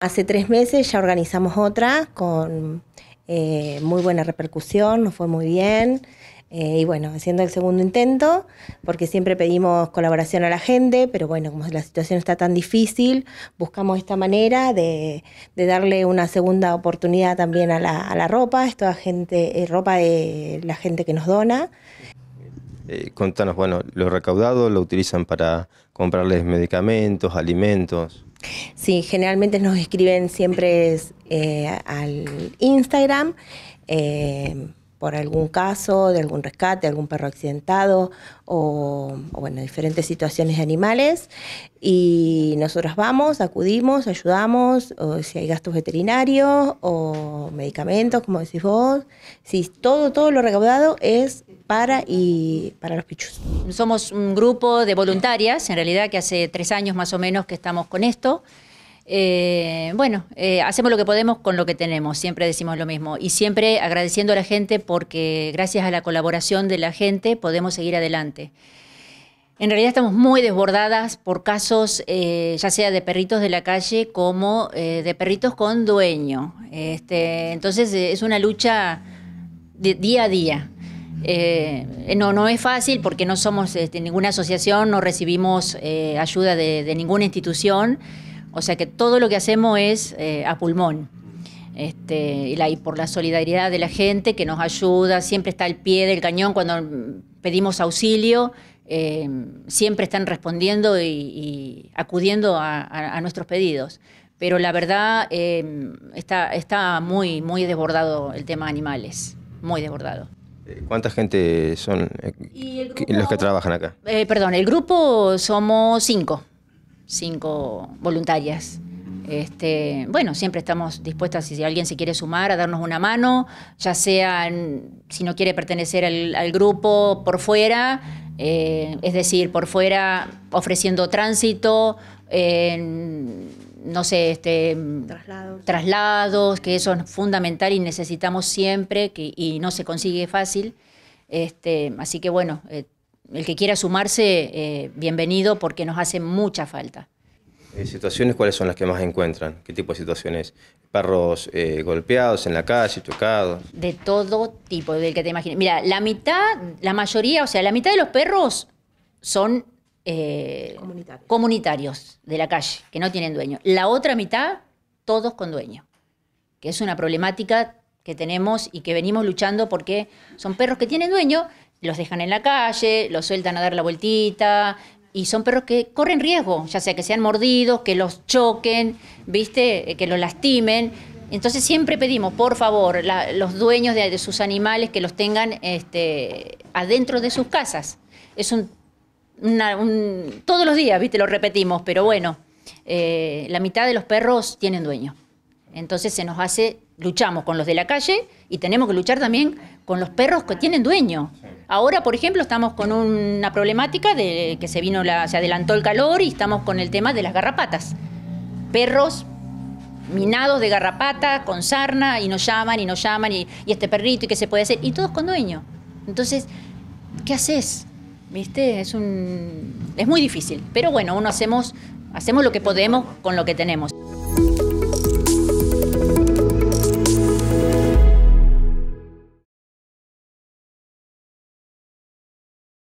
Hace tres meses ya organizamos otra con eh, muy buena repercusión, nos fue muy bien. Eh, y bueno, haciendo el segundo intento, porque siempre pedimos colaboración a la gente, pero bueno, como la situación está tan difícil, buscamos esta manera de, darle una segunda oportunidad también a la, ropa, esta gente, eh, ropa de la gente que nos dona. contanos, bueno, lo recaudado lo utilizan para comprarles medicamentos, alimentos. Sí, generalmente nos escriben siempre eh, al Instagram. Eh, por algún caso de algún rescate, algún perro accidentado o, bueno, diferentes situaciones de animales. Y nosotros vamos, acudimos, ayudamos, si hay gastos veterinarios o medicamentos, como decís vos. si todo, todo lo recaudado es para y para los pichus. Somos un grupo de voluntarias, en realidad, que hace tres años más o menos que estamos con esto. Eh, bueno, eh, hacemos lo que podemos con lo que tenemos, siempre decimos lo mismo. Y siempre agradeciendo a la gente porque gracias a la colaboración de la gente podemos seguir adelante. En realidad estamos muy desbordadas por casos, eh, ya sea de perritos de la calle como de perritos con dueño. Este, entonces es una lucha de día a día. no, no es fácil porque no somos este, ninguna asociación, no recibimos ayuda de, ninguna institución. O sea que todo lo que hacemos es eh, a pulmón. Este, y, por la solidaridad de la gente que nos ayuda, siempre está al pie del cañón cuando mm, pedimos auxilio, eh, siempre están respondiendo y, acudiendo a, nuestros pedidos. Pero la verdad eh, está, está muy, muy desbordado el tema animales, muy desbordado. ¿Cuánta gente son los que trabajan acá? perdón, el grupo somos cinco cinco voluntarias. Este, bueno, siempre estamos dispuestas, si alguien se quiere sumar, a darnos una mano, ya sea si no quiere pertenecer al, grupo por fuera, eh, es decir, por fuera ofreciendo tránsito, no sé, este, traslados. traslados. que eso es fundamental y necesitamos siempre que, y no se consigue fácil. Este, así que bueno, eh, el que quiera sumarse, eh, bienvenido porque nos hace mucha falta. Eh, ¿Situaciones cuáles son las que más encuentran? ¿Qué tipo de situaciones? ¿Perros eh, golpeados en la calle, chocados? De todo tipo, del que te imagines. Mira, la mitad, la mayoría, o sea, la mitad de los perros son comunitarios de la calle, que no tienen dueño. La otra mitad, todos con dueño, que es una problemática que tenemos y que venimos luchando porque son perros que tienen dueño los dejan en la calle, los sueltan a dar la vueltita, y son perros que corren riesgo, ya sea que sean mordidos, que los choquen, ¿viste? Eh, que los lastimen. Entonces siempre pedimos, por favor, los dueños de, sus animales que los tengan este, adentro de sus casas. Es un, todos los días, viste, lo repetimos, pero bueno, eh, la mitad de los perros tienen dueño. Entonces se nos hace, luchamos con los de la calle y tenemos que luchar también con los perros que tienen dueño. Ahora, por ejemplo, estamos con una problemática de que se vino la, se adelantó el calor y estamos con el tema de las garrapatas. Perros minados de garrapata, con sarna, y nos llaman y nos llaman, y, y este perrito, y qué se puede hacer, y todos con dueño. Entonces, ¿qué haces? ¿Viste? Es un. es muy difícil. Pero bueno, uno hacemos, hacemos lo que podemos con lo que tenemos.